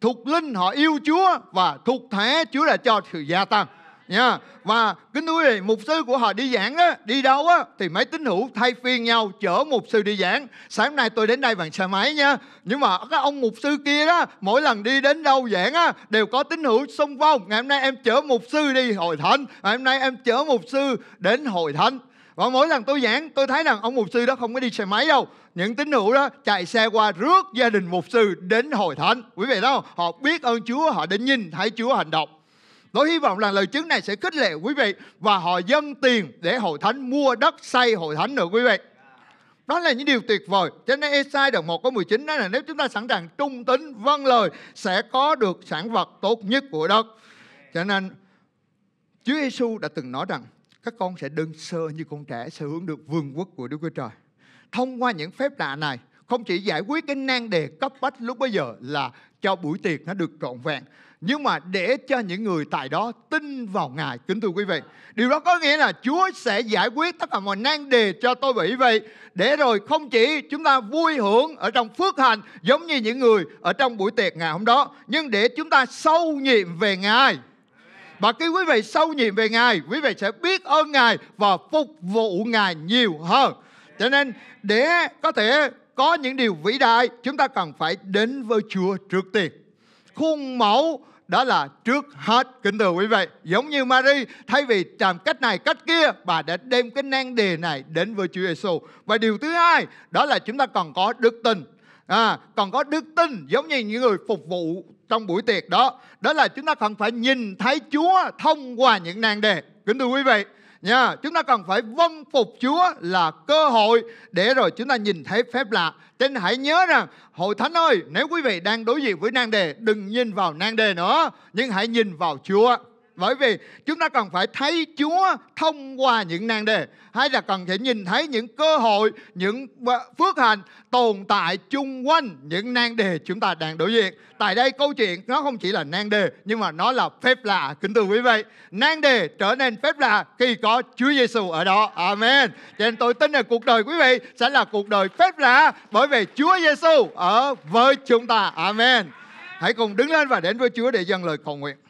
A: thuộc linh họ yêu Chúa và thuộc thể Chúa đã cho sự gia tăng nha và cái người mục sư của họ đi giảng á đi đâu á thì mấy tín hữu thay phiên nhau chở mục sư đi giảng sáng nay tôi đến đây bằng xe máy nha nhưng mà các ông mục sư kia đó mỗi lần đi đến đâu giảng á đều có tín hữu xung phong ngày hôm nay em chở mục sư đi hội thánh ngày hôm nay em chở mục sư đến hội thánh và mỗi lần tôi giảng tôi thấy rằng ông mục sư đó không có đi xe máy đâu những tín hữu đó chạy xe qua rước gia đình mục sư đến hội thánh quý vị đó họ biết ơn chúa họ đến nhìn thấy chúa hành động Tôi hy vọng là lời chứng này sẽ khích lệ quý vị và họ dâng tiền để hội thánh mua đất xây hội thánh nữa quý vị. Đó là những điều tuyệt vời. Cho nên Esai đoạn 1 câu 19 nói là nếu chúng ta sẵn sàng trung tín vâng lời sẽ có được sản vật tốt nhất của đất. Cho nên Chúa Giêsu đã từng nói rằng các con sẽ đơn sơ như con trẻ sẽ hướng được vương quốc của Đức Chúa Trời. Thông qua những phép lạ này, không chỉ giải quyết cái nan đề cấp bách lúc bây giờ là cho buổi tiệc nó được trọn vẹn nhưng mà để cho những người tại đó tin vào Ngài. Kính thưa quý vị, điều đó có nghĩa là Chúa sẽ giải quyết tất cả mọi nan đề cho tôi và quý vị. Để rồi không chỉ chúng ta vui hưởng ở trong phước hành giống như những người ở trong buổi tiệc ngày hôm đó, nhưng để chúng ta sâu nhiệm về Ngài. Và khi quý vị sâu nhiệm về Ngài, quý vị sẽ biết ơn Ngài và phục vụ Ngài nhiều hơn. Cho nên để có thể có những điều vĩ đại, chúng ta cần phải đến với Chúa trước tiên khuôn mẫu đó là trước hết kính thưa quý vị giống như Mary thay vì làm cách này cách kia bà đã đem cái nan đề này đến với Chúa Giêsu và điều thứ hai đó là chúng ta còn có đức tin à, còn có đức tin giống như những người phục vụ trong buổi tiệc đó đó là chúng ta cần phải nhìn thấy Chúa thông qua những nan đề kính thưa quý vị nha chúng ta cần phải vâng phục Chúa là cơ hội để rồi chúng ta nhìn thấy phép lạ nên hãy nhớ rằng hội thánh ơi nếu quý vị đang đối diện với nan đề đừng nhìn vào nan đề nữa nhưng hãy nhìn vào Chúa bởi vì chúng ta cần phải thấy Chúa thông qua những nan đề hay là cần phải nhìn thấy những cơ hội những ờ, phước hạnh tồn tại chung quanh những nan đề chúng ta đang đối diện tại đây câu chuyện nó không chỉ là nan đề nhưng mà nó là phép lạ kính thưa quý vị nan đề trở nên phép lạ khi có Chúa Giêsu ở đó Amen cho nên tôi tin là cuộc đời quý vị sẽ là cuộc đời phép lạ bởi vì Chúa Giêsu ở với chúng ta Amen hãy cùng đứng lên và đến với Chúa để dâng lời cầu nguyện